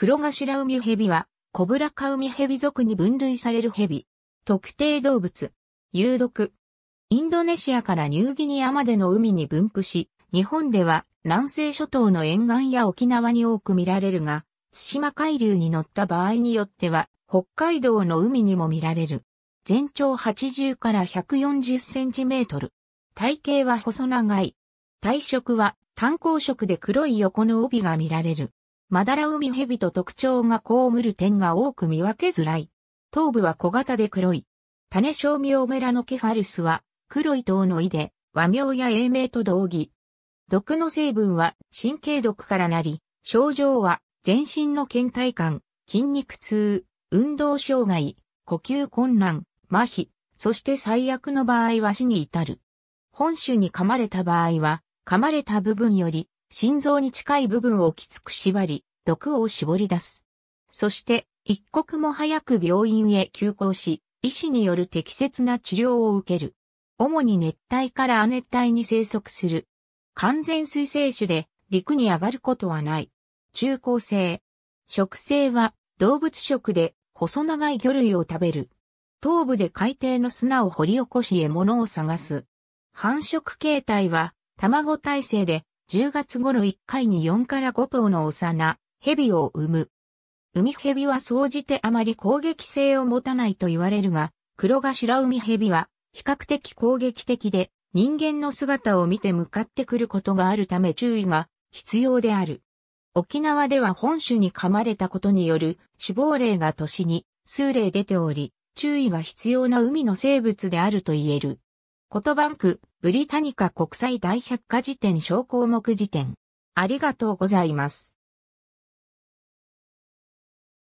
黒頭海蛇は、コブラカ海蛇属に分類される蛇。特定動物。有毒。インドネシアからニューギニアまでの海に分布し、日本では南西諸島の沿岸や沖縄に多く見られるが、対馬海流に乗った場合によっては、北海道の海にも見られる。全長80から140センチメートル。体型は細長い。体色は単行色で黒い横の帯が見られる。マダラウミヘビと特徴が被る点が多く見分けづらい。頭部は小型で黒い。種小オメラノケファルスは黒い頭の胃で和名や英名と同義。毒の成分は神経毒からなり、症状は全身の倦怠感、筋肉痛、運動障害、呼吸困難、麻痺、そして最悪の場合は死に至る。本種に噛まれた場合は、噛まれた部分より心臓に近い部分をきつく縛り、毒を絞り出す。そして、一刻も早く病院へ急行し、医師による適切な治療を受ける。主に熱帯から亜熱帯に生息する。完全水生種で陸に上がることはない。中高生。食性は動物食で細長い魚類を食べる。頭部で海底の砂を掘り起こし獲物を探す。繁殖形態は卵体制で10月頃1回に4から5頭の幼蛇を生む。海蛇は総じてあまり攻撃性を持たないと言われるが、黒頭海蛇は比較的攻撃的で人間の姿を見て向かってくることがあるため注意が必要である。沖縄では本州に噛まれたことによる死亡例が年に数例出ており、注意が必要な海の生物であると言える。コトバンク、ブリタニカ国際大百科事典小項目辞典。ありがとうございます。